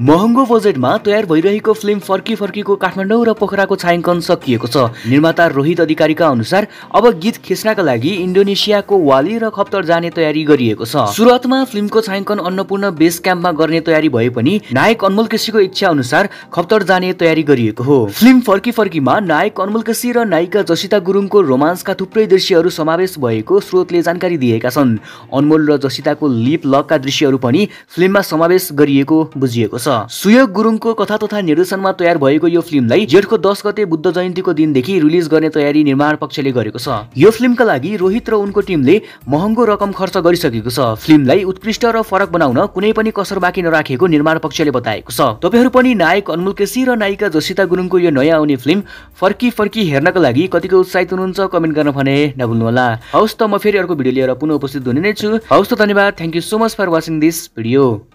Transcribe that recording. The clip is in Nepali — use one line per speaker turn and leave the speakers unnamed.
महँगो बजेटमा तयार भइरहेको फिल्म फर्की फर्कीको काठमाडौँ र पोखराको छायाङ्कन सकिएको छ निर्माता रोहित अधिकारीका अनुसार अब गीत खिच्नका लागि इन्डोनेसियाको वाली र खप्तर जाने तयारी गरिएको छ सुरुवातमा फिल्मको छायाङ्कन अन्नपूर्ण बेस क्याम्पमा गर्ने तयारी भए पनि नायक अनमोल केसीको इच्छा अनुसार खप्तर जाने तयारी गरिएको हो फिल्म फर्की फर्कीमा नायक अनमोल केसी र नायिका जसिता गुरुङको रोमान्सका थुप्रै दृश्यहरू समावेश भएको स्रोतले जानकारी दिएका छन् अनमोल र जसिताको लिप लकका दृश्यहरू पनि फिल्ममा समावेश गरिएको बुझिएको छ गर्छ सुयोग गुरुङको कथा तथा निर्देशनमा तयार भएको यो फिल्मलाई जेठको दस गते बुद्ध जयन्तीको दिनदेखि रिलिज गर्ने तयारी निर्माण पक्षले गरेको छ यो फिल्मका लागि रोहित र उनको टिमले महँगो रकम खर्च गरिसकेको छ फिल्मलाई उत्कृष्ट र फरक बनाउन कुनै पनि कसर बाँकी नराखेको निर्माण पक्षले बताएको छ तपाईँहरू पनि नायक अनमोल केसी र नायिका जोशिता गुरुङको यो नयाँ आउने फिल्म फर्की फर्की हेर्नका लागि कतिको उत्साहित हुनुहुन्छ कमेन्ट गर्न भने नभुल्नुहोला हवस् त म फेरि अर्को भिडियो लिएर पुनः उपस्थित हुने नै छु हवस् त धन्यवाद thank you so much for watching this video